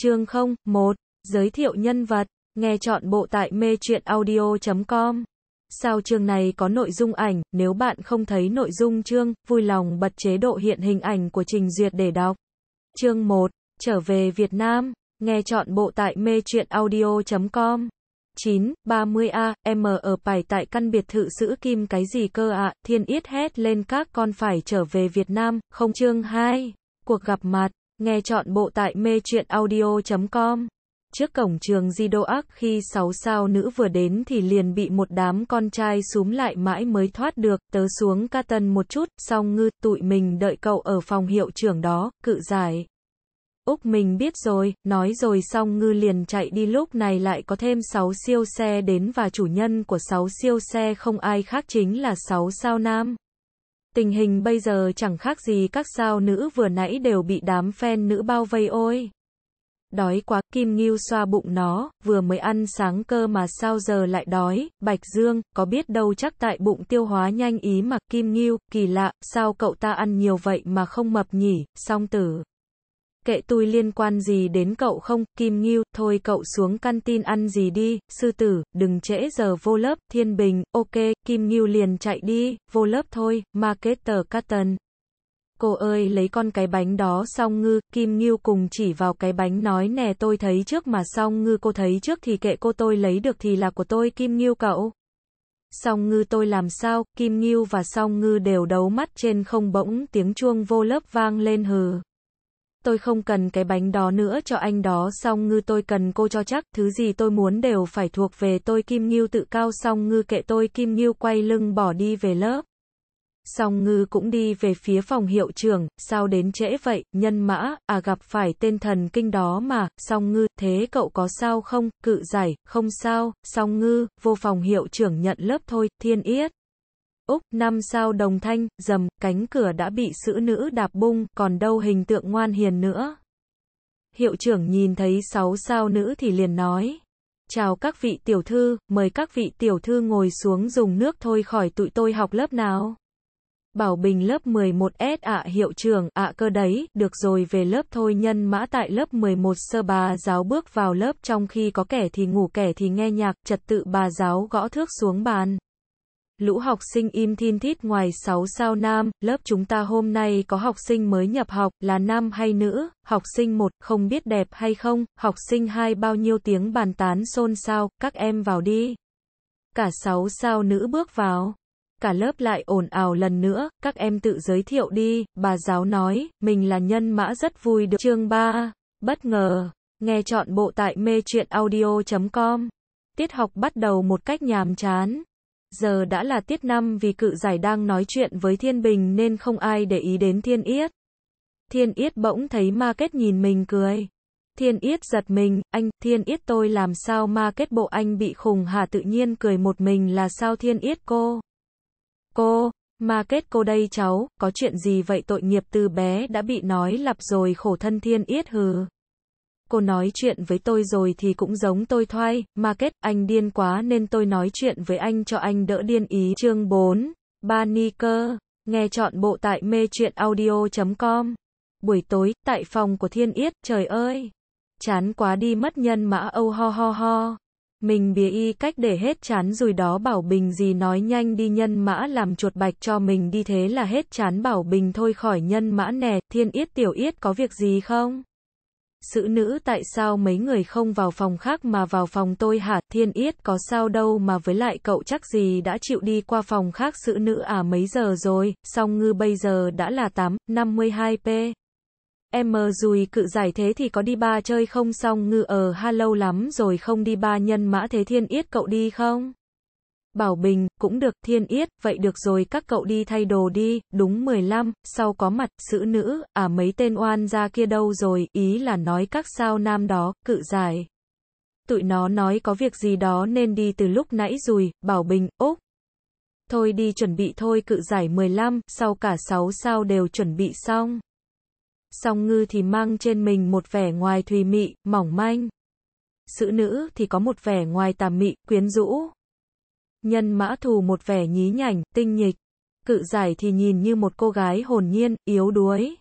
Chương 01. Giới thiệu nhân vật. Nghe chọn bộ tại mê truyện audio.com. Sau chương này có nội dung ảnh, nếu bạn không thấy nội dung chương, vui lòng bật chế độ hiện hình ảnh của trình duyệt để đọc. Chương 1. Trở về Việt Nam. Nghe chọn bộ tại mê truyện audio.com. 9, 30A, m ở bài tại căn biệt thự giữ kim cái gì cơ ạ, à? thiên yết hét lên các con phải trở về Việt Nam, không chương 2, cuộc gặp mặt, Nghe chọn bộ tại mê chuyện audio.com. Trước cổng trường Di Ác khi sáu sao nữ vừa đến thì liền bị một đám con trai súm lại mãi mới thoát được, tớ xuống ca tần một chút, xong ngư, tụi mình đợi cậu ở phòng hiệu trưởng đó, cự giải. Úc mình biết rồi, nói rồi xong ngư liền chạy đi lúc này lại có thêm sáu siêu xe đến và chủ nhân của sáu siêu xe không ai khác chính là sáu sao nam. Tình hình bây giờ chẳng khác gì các sao nữ vừa nãy đều bị đám fan nữ bao vây ôi. Đói quá, Kim Ngưu xoa bụng nó, vừa mới ăn sáng cơ mà sao giờ lại đói, Bạch Dương, có biết đâu chắc tại bụng tiêu hóa nhanh ý mà, Kim Ngưu, kỳ lạ, sao cậu ta ăn nhiều vậy mà không mập nhỉ, song tử kệ tôi liên quan gì đến cậu không, Kim Ngưu, thôi cậu xuống căn tin ăn gì đi, sư tử, đừng trễ giờ vô lớp, Thiên Bình, ok, Kim Ngưu liền chạy đi, vô lớp thôi, Marketer Cotton. Cô ơi lấy con cái bánh đó xong ngư, Kim Ngưu cùng chỉ vào cái bánh nói nè tôi thấy trước mà xong ngư cô thấy trước thì kệ cô tôi lấy được thì là của tôi Kim Ngưu cậu. Song ngư tôi làm sao, Kim Ngưu và song ngư đều đấu mắt trên không bỗng tiếng chuông vô lớp vang lên hừ tôi không cần cái bánh đó nữa cho anh đó song ngư tôi cần cô cho chắc, thứ gì tôi muốn đều phải thuộc về tôi Kim Nghiêu tự cao song ngư kệ tôi Kim Nghiêu quay lưng bỏ đi về lớp. Song ngư cũng đi về phía phòng hiệu trưởng, sao đến trễ vậy, nhân mã, à gặp phải tên thần kinh đó mà, song ngư, thế cậu có sao không, cự giải, không sao, song ngư, vô phòng hiệu trưởng nhận lớp thôi, thiên yết. Úc, năm sao đồng thanh, dầm, cánh cửa đã bị sữ nữ đạp bung, còn đâu hình tượng ngoan hiền nữa. Hiệu trưởng nhìn thấy sáu sao nữ thì liền nói. Chào các vị tiểu thư, mời các vị tiểu thư ngồi xuống dùng nước thôi khỏi tụi tôi học lớp nào. Bảo Bình lớp 11S ạ hiệu trưởng ạ cơ đấy, được rồi về lớp thôi nhân mã tại lớp 11 sơ bà giáo bước vào lớp trong khi có kẻ thì ngủ kẻ thì nghe nhạc, trật tự bà giáo gõ thước xuống bàn. Lũ học sinh im thin thít ngoài 6 sao nam, lớp chúng ta hôm nay có học sinh mới nhập học, là nam hay nữ, học sinh một không biết đẹp hay không, học sinh hai bao nhiêu tiếng bàn tán xôn xao, các em vào đi. Cả 6 sao nữ bước vào. Cả lớp lại ồn ào lần nữa, các em tự giới thiệu đi, bà giáo nói, mình là nhân mã rất vui được chương 3. Bất ngờ, nghe chọn bộ tại mê truyện audio.com. Tiết học bắt đầu một cách nhàm chán. Giờ đã là tiết năm vì cự giải đang nói chuyện với Thiên Bình nên không ai để ý đến Thiên Yết. Thiên Yết bỗng thấy ma kết nhìn mình cười. Thiên Yết giật mình, anh, Thiên Yết tôi làm sao ma kết bộ anh bị khùng hả tự nhiên cười một mình là sao Thiên Yết cô? Cô, ma kết cô đây cháu, có chuyện gì vậy tội nghiệp từ bé đã bị nói lặp rồi khổ thân Thiên Yết hừ cô nói chuyện với tôi rồi thì cũng giống tôi thoai, market anh điên quá nên tôi nói chuyện với anh cho anh đỡ điên ý. Chương 4, Baniker, nghe chọn bộ tại mê chuyện audio.com. Buổi tối, tại phòng của Thiên Yết, trời ơi! Chán quá đi mất nhân mã âu ho ho ho. Mình bìa y cách để hết chán rồi đó Bảo Bình gì nói nhanh đi nhân mã làm chuột bạch cho mình đi thế là hết chán Bảo Bình thôi khỏi nhân mã nè, Thiên Yết tiểu Yết có việc gì không? Sự nữ tại sao mấy người không vào phòng khác mà vào phòng tôi hả? Thiên Yết có sao đâu mà với lại cậu chắc gì đã chịu đi qua phòng khác sự nữ à mấy giờ rồi, song ngư bây giờ đã là 8, 52p. Em mờ dùi cự giải thế thì có đi ba chơi không song ngư ở ha lâu lắm rồi không đi ba nhân mã thế thiên yết cậu đi không? Bảo Bình, cũng được, Thiên Yết, vậy được rồi các cậu đi thay đồ đi, đúng 15, sau có mặt, sữ nữ, à mấy tên oan ra kia đâu rồi, ý là nói các sao nam đó, cự giải. Tụi nó nói có việc gì đó nên đi từ lúc nãy rồi, Bảo Bình, úc Thôi đi chuẩn bị thôi cự giải 15, sau cả 6 sao đều chuẩn bị xong. Song ngư thì mang trên mình một vẻ ngoài thùy mị, mỏng manh. Sữ nữ thì có một vẻ ngoài tà mị, quyến rũ, Nhân mã thù một vẻ nhí nhảnh, tinh nhịch. Cự giải thì nhìn như một cô gái hồn nhiên, yếu đuối.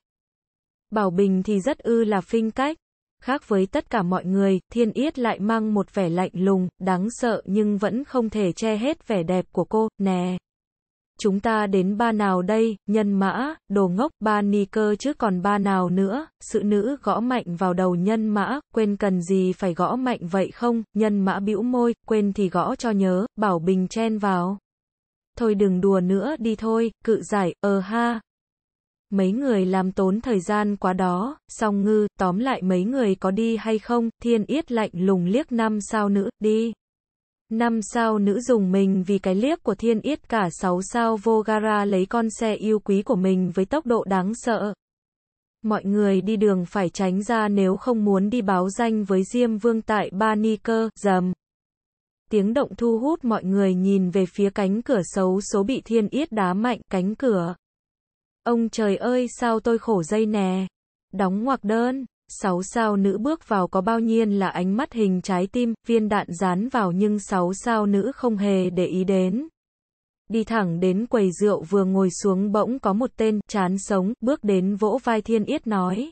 Bảo Bình thì rất ư là phinh cách. Khác với tất cả mọi người, Thiên Yết lại mang một vẻ lạnh lùng, đáng sợ nhưng vẫn không thể che hết vẻ đẹp của cô, nè chúng ta đến ba nào đây, nhân mã, đồ ngốc, ba ni cơ chứ còn ba nào nữa, sự nữ gõ mạnh vào đầu nhân mã, quên cần gì phải gõ mạnh vậy không, nhân mã bĩu môi, quên thì gõ cho nhớ, bảo bình chen vào. Thôi đừng đùa nữa đi thôi, cự giải, ờ ha. Mấy người làm tốn thời gian quá đó, song ngư, tóm lại mấy người có đi hay không, thiên yết lạnh lùng liếc năm sao nữ, đi. Năm sao nữ dùng mình vì cái liếc của thiên yết cả 6 sao Vogara lấy con xe yêu quý của mình với tốc độ đáng sợ. Mọi người đi đường phải tránh ra nếu không muốn đi báo danh với Diêm Vương tại Ba Ni Cơ, dầm. Tiếng động thu hút mọi người nhìn về phía cánh cửa xấu số bị thiên yết đá mạnh, cánh cửa. Ông trời ơi sao tôi khổ dây nè. Đóng ngoặc đơn sáu sao nữ bước vào có bao nhiêu là ánh mắt hình trái tim, viên đạn dán vào nhưng sáu sao nữ không hề để ý đến. Đi thẳng đến quầy rượu vừa ngồi xuống bỗng có một tên, chán sống, bước đến vỗ vai thiên yết nói.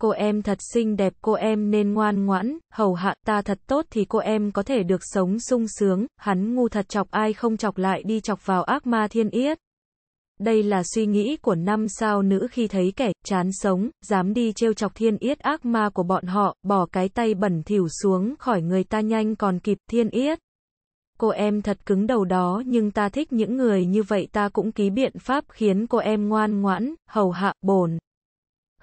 Cô em thật xinh đẹp cô em nên ngoan ngoãn, hầu hạ ta thật tốt thì cô em có thể được sống sung sướng, hắn ngu thật chọc ai không chọc lại đi chọc vào ác ma thiên yết. Đây là suy nghĩ của năm sao nữ khi thấy kẻ chán sống, dám đi trêu chọc thiên yết ác ma của bọn họ, bỏ cái tay bẩn thỉu xuống khỏi người ta nhanh còn kịp thiên yết. Cô em thật cứng đầu đó nhưng ta thích những người như vậy ta cũng ký biện pháp khiến cô em ngoan ngoãn, hầu hạ, bổn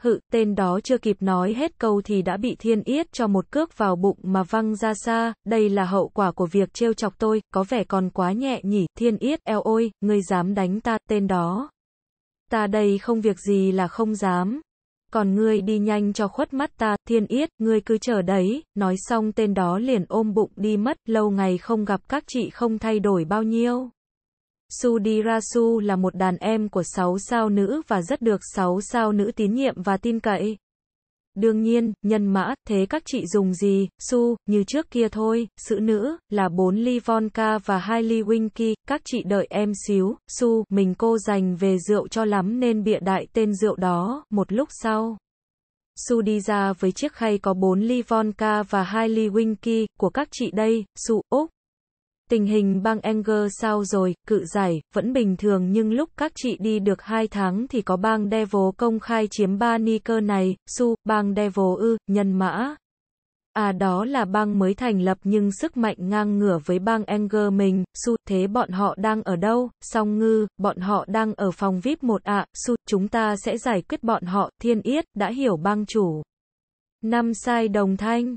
hự, tên đó chưa kịp nói hết câu thì đã bị thiên yết cho một cước vào bụng mà văng ra xa, đây là hậu quả của việc trêu chọc tôi, có vẻ còn quá nhẹ nhỉ, thiên yết, eo ôi, ngươi dám đánh ta, tên đó. Ta đây không việc gì là không dám. Còn ngươi đi nhanh cho khuất mắt ta, thiên yết, ngươi cứ chờ đấy, nói xong tên đó liền ôm bụng đi mất, lâu ngày không gặp các chị không thay đổi bao nhiêu. Sudirasu là một đàn em của 6 sao nữ và rất được 6 sao nữ tín nhiệm và tin cậy. Đương nhiên, nhân mã, thế các chị dùng gì, su, như trước kia thôi, sự nữ, là 4 ly vodka và 2 ly winky, các chị đợi em xíu, su, mình cô dành về rượu cho lắm nên bịa đại tên rượu đó, một lúc sau. Su đi ra với chiếc khay có 4 ly vodka và 2 ly winky, của các chị đây, Su, Úc, Tình hình bang Enger sao rồi, cự giải, vẫn bình thường nhưng lúc các chị đi được 2 tháng thì có bang Devil công khai chiếm ba ni cơ này, su, bang Devil ư, nhân mã. À đó là bang mới thành lập nhưng sức mạnh ngang ngửa với bang Enger mình, su, thế bọn họ đang ở đâu, song ngư, bọn họ đang ở phòng VIP một ạ, su, chúng ta sẽ giải quyết bọn họ, thiên yết, đã hiểu bang chủ. Năm sai đồng thanh.